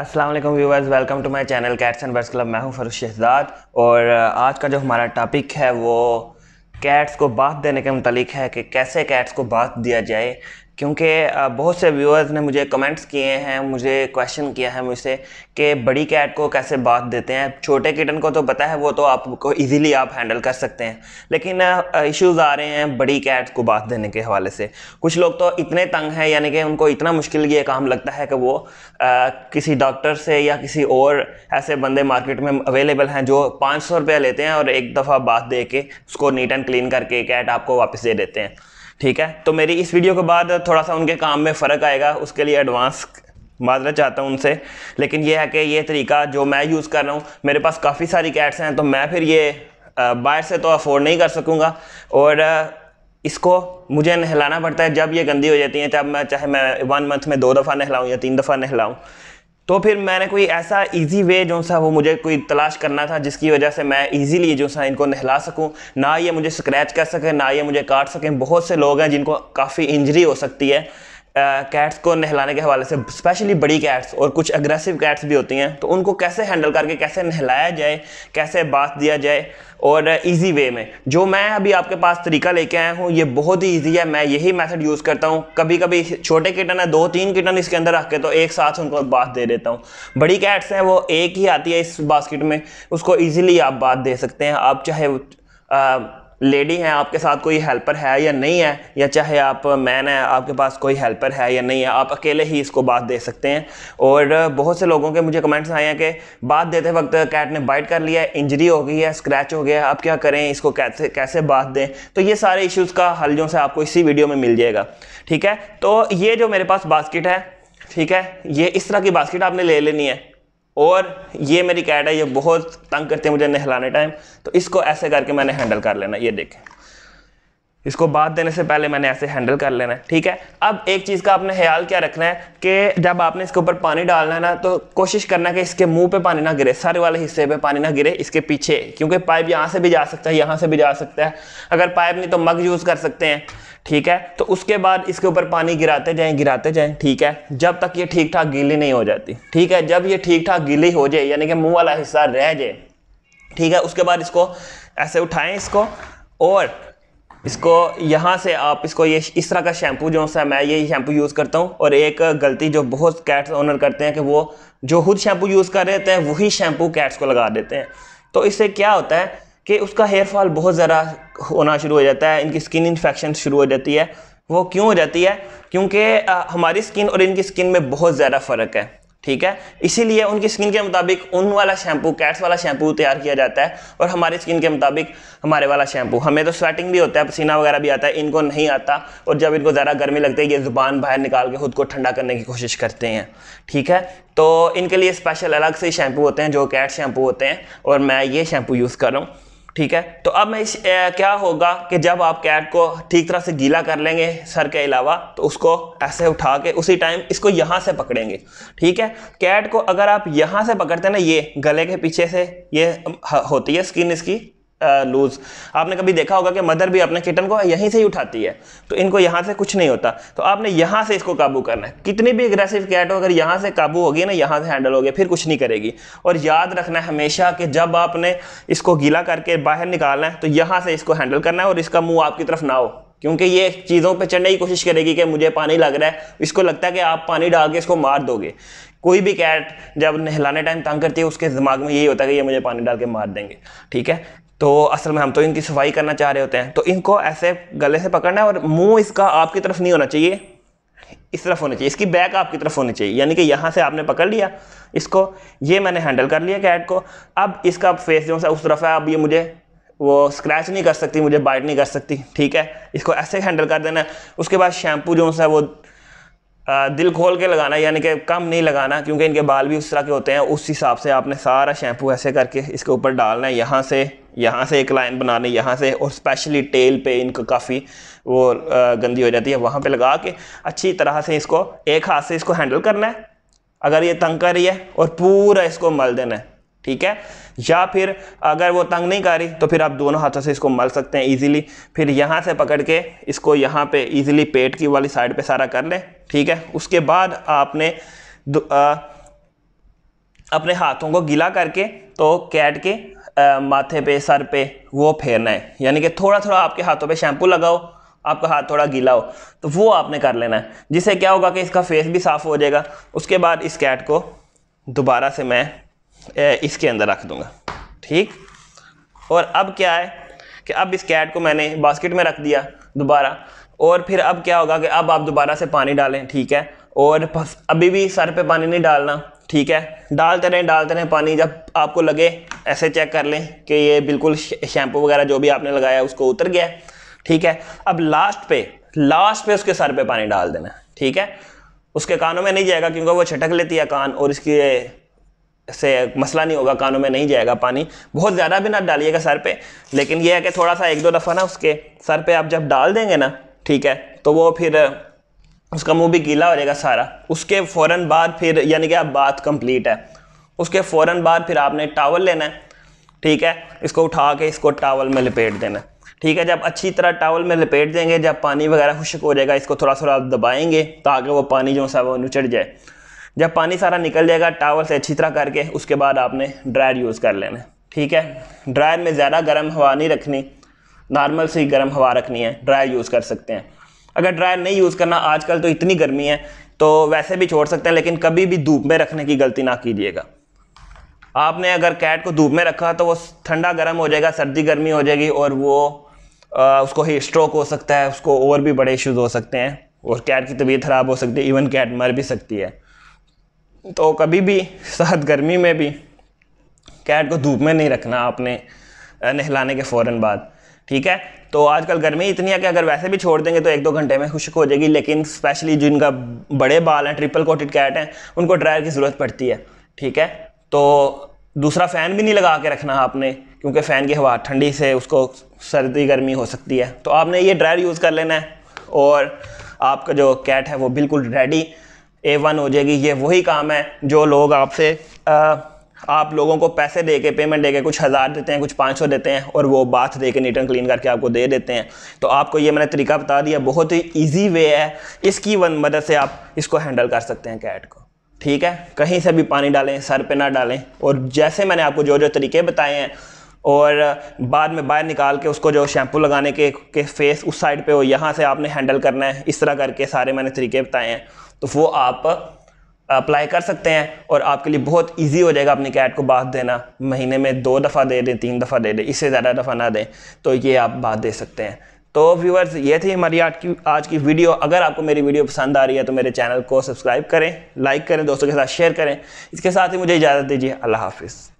अस्सलाम वालेकुम viewers welcome to my channel cats and birds club मैं हूं फरूश शहजाद और आज का जो हमारा टॉपिक है वो कैट्स को बात देने के मतलब है कि कैसे कैट्स को बात दिया जाए क्योंकि बहुत से व्यूअर्स ने मुझे कमेंट्स किए हैं मुझे क्वेश्चन किया है मुझसे कि बड़ी कैट को कैसे बात देते हैं छोटे किटन को तो पता है वो तो आपको इजीली आप हैंडल कर सकते हैं लेकिन इश्यूज आ रहे हैं बड़ी कैट को बात देने के हवाले से कुछ लोग तो इतने तंग हैं यानी कि उनको इतना मुश्किल ये काम लगता है कि वो आ, किसी डॉक्टर से या किसी और ऐसे बंदे मार्केट में अवेलेबल हैं जो पाँच सौ लेते हैं और एक दफ़ा बात दे के उसको नीट एंड क्लीन करके कैट आपको वापस दे देते हैं ठीक है तो मेरी इस वीडियो के बाद थोड़ा सा उनके काम में फ़र्क आएगा उसके लिए एडवांस माजरा चाहता हूँ उनसे लेकिन यह है कि ये तरीका जो मैं यूज़ कर रहा हूँ मेरे पास काफ़ी सारी कैट्स हैं तो मैं फिर ये बाहर से तो अफोर्ड नहीं कर सकूँगा और इसको मुझे नहलाना पड़ता है जब ये गंदी हो जाती है तब मैं चाहे मैं वन मंथ में दो दफ़ा नहलाऊँ या तीन दफ़ा नहलाऊँ तो फिर मैंने कोई ऐसा इजी वे जो सा वो मुझे कोई तलाश करना था जिसकी वजह से मैं इजीली जो सा इनको नहला सकूं ना ये मुझे स्क्रैच कर सकें ना ये मुझे काट सकें बहुत से लोग हैं जिनको काफ़ी इंजरी हो सकती है कैट्स को नहलाने के हवाले से स्पेशली बड़ी कैट्स और कुछ अग्रेसिव कैट्स भी होती हैं तो उनको कैसे हैंडल करके कैसे नहलाया जाए कैसे बात दिया जाए और इजी वे में जो मैं अभी आपके पास तरीका लेके आया हूँ ये बहुत ही इजी है मैं यही मेथड यूज़ करता हूँ कभी कभी छोटे किटन है दो तीन किटन इसके अंदर रख के तो एक साथ उनको बात दे देता हूँ बड़ी कैट्स हैं वो एक ही आती है इस बास्केट में उसको ईजिली आप बात दे सकते हैं आप चाहे आ, लेडी हैं आपके साथ कोई हेल्पर है या नहीं है या चाहे आप मैन है आपके पास कोई हेल्पर है या नहीं है आप अकेले ही इसको बात दे सकते हैं और बहुत से लोगों के मुझे कमेंट्स आए हैं कि बात देते वक्त कैट ने बाइट कर लिया इंजरी हो गई है स्क्रैच हो गया आप क्या करें इसको कैसे कैसे बात दें तो ये सारे इश्यूज़ का हल जो से आपको इसी वीडियो में मिल जाएगा ठीक है तो ये जो मेरे पास बास्केट है ठीक है ये इस तरह की बास्केट आपने ले लेनी है और ये मेरी कैट है ये बहुत तंग करती है मुझे नहलाने टाइम तो इसको ऐसे करके मैंने हैंडल कर लेना ये देखें इसको बात देने से पहले मैंने ऐसे हैंडल कर लेना है ठीक है अब एक चीज़ का आपने ख्याल क्या रखना है कि जब आपने इसके ऊपर पानी डालना है ना तो कोशिश करना कि इसके मुंह पे पानी ना गिरे सर वाले हिस्से पे पानी ना गिरे इसके पीछे क्योंकि पाइप यहाँ से भी जा सकता है यहाँ से भी जा सकता है अगर पाइप नहीं तो मग यूज़ कर सकते हैं ठीक है तो उसके बाद इसके ऊपर पानी गिराते जाएं गिराते जाएं ठीक है जब तक ये ठीक ठाक गीली नहीं हो जाती ठीक है जब ये ठीक ठाक गीली हो जाए यानी कि मुंह वाला हिस्सा रह जाए ठीक है उसके बाद इसको ऐसे उठाएं इसको और इसको यहाँ से आप इसको ये इस तरह का शैम्पू जो सा मैं ये शैम्पू यूज़ करता हूँ और एक गलती जो बहुत कैट्स ओनर करते हैं कि वो जो खुद शैम्पू यूज़ कर रहे थे हैं वही शैम्पू कैट्स को लगा देते हैं तो इससे क्या होता है कि उसका हेयर फॉल बहुत ज़रा होना शुरू हो जाता है इनकी स्किन इन्फेक्शन शुरू हो जाती है वो क्यों हो जाती है क्योंकि हमारी स्किन और इनकी स्किन में बहुत ज़्यादा फ़र्क है ठीक है इसीलिए उनकी स्किन के मुताबिक उन वाला शैम्पू कैट्स वाला शैम्पू तैयार किया जाता है और हमारी स्किन के मुताबिक हमारे वाला शैम्पू हमें तो स्वेटिंग भी होता है पसीना वगैरह भी आता है इनको नहीं आता और जब इनको ज़्यादा गर्मी लगती है ये ज़ुबान बाहर निकाल के खुद को ठंडा करने की कोशिश करते हैं ठीक है तो इनके लिए स्पेशल अलग से शैम्पू होते हैं जो कैट शैम्पू होते हैं और मैं ये शैम्पू यूज़ कर रहा हूँ ठीक है तो अब मैं इस ए, क्या होगा कि जब आप कैट को ठीक तरह से गीला कर लेंगे सर के अलावा तो उसको ऐसे उठा के उसी टाइम इसको यहाँ से पकड़ेंगे ठीक है कैट को अगर आप यहाँ से पकड़ते हैं ना ये गले के पीछे से ये होती है स्किन इसकी लूज आपने कभी देखा होगा कि मदर भी अपने किटन को यहीं से ही उठाती है तो इनको यहाँ से कुछ नहीं होता तो आपने यहाँ से इसको काबू करना है कितनी भी एग्रेसिव कैट हो अगर यहाँ से काबू होगी ना यहाँ से हैंडल हो गया फिर कुछ नहीं करेगी और याद रखना है हमेशा कि जब आपने इसको गीला करके बाहर निकालना है तो यहाँ से इसको हैंडल करना है और इसका मुँह आपकी तरफ ना हो क्योंकि ये चीज़ों पर चढ़ने की कोशिश करेगी कि मुझे पानी लग रहा है इसको लगता है कि आप पानी डाल के इसको मार दोगे कोई भी कैट जब नहलाने टाइम तंग करती है उसके दिमाग में यही होता है कि ये मुझे पानी डाल के मार देंगे ठीक है तो असल में हम तो इनकी सफाई करना चाह रहे होते हैं तो इनको ऐसे गले से पकड़ना है और मुंह इसका आपकी तरफ नहीं होना चाहिए इस तरफ होना चाहिए इसकी बैक आपकी तरफ होनी चाहिए यानी कि यहाँ से आपने पकड़ लिया इसको ये मैंने हैंडल कर लिया कैट को अब इसका फेस जो है उस तरफ है अब ये मुझे वो स्क्रैच नहीं कर सकती मुझे बाइट नहीं कर सकती ठीक है इसको ऐसे हैंडल कर देना उसके बाद शैम्पू जो है वो दिल खोल के लगाना यानी कि कम नहीं लगाना क्योंकि इनके बाल भी उस तरह के होते हैं उस हिसाब से आपने सारा शैम्पू ऐसे करके इसके ऊपर डालना है यहाँ से यहाँ से एक लाइन बनानी यहाँ से और स्पेशली टेल पे इनको काफ़ी वो गंदी हो जाती है वहाँ पे लगा के अच्छी तरह से इसको एक हाथ से इसको हैंडल करना है अगर ये तंग कर रही है और पूरा इसको मल देना है ठीक है या फिर अगर वो तंग नहीं कर रही तो फिर आप दोनों हाथों से इसको मल सकते हैं ईजिली फिर यहाँ से पकड़ के इसको यहाँ पे ईजिली पेट की वाली साइड पर सारा कर लें ठीक है उसके बाद आपने अपने हाथों को गीला करके तो कैट के आ, माथे पे सर पे वो फेरना है यानी कि थोड़ा थोड़ा आपके हाथों पे शैम्पू लगाओ आपका हाथ थोड़ा गीला हो तो वो आपने कर लेना है जिससे क्या होगा कि इसका फेस भी साफ़ हो जाएगा उसके बाद इस कैट को दोबारा से मैं ए, इसके अंदर रख दूँगा ठीक और अब क्या है कि अब इस कैट को मैंने बास्केट में रख दिया दोबारा और फिर अब क्या होगा कि अब आप दोबारा से पानी डालें ठीक है और अभी भी सर पे पानी नहीं डालना ठीक है डालते रहें डालते रहें पानी जब आपको लगे ऐसे चेक कर लें कि ये बिल्कुल शैम्पू वगैरह जो भी आपने लगाया उसको उतर गया ठीक है अब लास्ट पे लास्ट पे उसके सर पे पानी डाल देना ठीक है उसके कानों में नहीं जाएगा क्योंकि वो छटक लेती है कान और इसकी से मसला नहीं होगा कानों में नहीं जाएगा पानी बहुत ज़्यादा भी ना डालिएगा सर पे लेकिन यह है कि थोड़ा सा एक दो दफ़ा ना उसके सर पे आप जब डाल देंगे ना ठीक है तो वो फिर उसका मुंह भी गीला हो जाएगा सारा उसके फ़ौर बाद फिर यानी कि आप बात कंप्लीट है उसके फ़ौर बाद फिर आपने टावल लेना है ठीक है इसको उठा के इसको टावल में लपेट देना है ठीक है जब अच्छी तरह टावल में लपेट देंगे जब पानी वगैरह खुशक हो जाएगा इसको थोड़ा थोड़ा आप दबाएंगे ताकि वो पानी जो सा वो नुचड़ जाए जब पानी सारा निकल जाएगा टावल से अच्छी तरह करके उसके बाद आपने ड्रायर यूज़ कर लेना है ठीक है ड्रायर में ज़्यादा गर्म हवा नहीं रखनी नॉर्मल सी गर्म हवा रखनी है ड्रायर यूज़ कर सकते हैं अगर ड्रायर नहीं यूज़ करना आजकल तो इतनी गर्मी है तो वैसे भी छोड़ सकते हैं लेकिन कभी भी धूप में रखने की गलती ना कीजिएगा आपने अगर कैट को धूप में रखा तो वो ठंडा गर्म हो जाएगा सर्दी गर्मी हो जाएगी और वो आ, उसको ही स्ट्रोक हो सकता है उसको और भी बड़े इश्यूज हो सकते हैं और कैट की तबीयत ख़राब हो सकती है इवन कैट मर भी सकती है तो कभी भी सहद गर्मी में भी कैट को धूप में नहीं रखना आपने नहलाने के फ़ौर बाद ठीक है तो आजकल गर्मी इतनी है कि अगर वैसे भी छोड़ देंगे तो एक दो घंटे में खुश्क हो जाएगी लेकिन स्पेशली जिनका बड़े बाल हैं ट्रिपल कोटेड कैट हैं उनको ड्रायर की ज़रूरत पड़ती है ठीक है तो दूसरा फ़ैन भी नहीं लगा के रखना आपने क्योंकि फ़ैन की हवा ठंडी से उसको सर्दी गर्मी हो सकती है तो आपने ये ड्रायर यूज़ कर लेना है और आपका जो कैट है वो बिल्कुल रेडी ए वन हो जाएगी ये वही काम है जो लोग आपसे आप लोगों को पैसे दे के पेमेंट दे के कुछ हज़ार देते हैं कुछ पाँच सौ देते हैं और वो बाथ दे के नीट एंड क्लीन करके आपको दे देते हैं तो आपको ये मैंने तरीका बता दिया बहुत ही ईजी वे है इसकी मदद से आप इसको हैंडल कर सकते हैं कैट को ठीक है कहीं से भी पानी डालें सर पर ना डालें और जैसे मैंने आपको जो जो तरीके बताए हैं और बाद में बाहर निकाल के उसको जो शैम्पू लगाने के के फेस उस साइड पे हो यहाँ से आपने हैंडल करना है इस तरह करके सारे मैंने तरीके बताए हैं तो वो आप अप्लाई कर सकते हैं और आपके लिए बहुत इजी हो जाएगा अपने कैट को बात देना महीने में दो दफ़ा दे दें तीन दफ़ा दे दें इससे ज़्यादा दफ़ा ना दें तो ये आप बात दे सकते हैं तो व्यूवर्स ये थी हमारी आज की आज की वीडियो अगर आपको मेरी वीडियो पसंद आ रही है तो मेरे चैनल को सब्सक्राइब करें लाइक करें दोस्तों के साथ शेयर करें इसके साथ ही मुझे इजाज़त दीजिए अल्लाह हाफिज़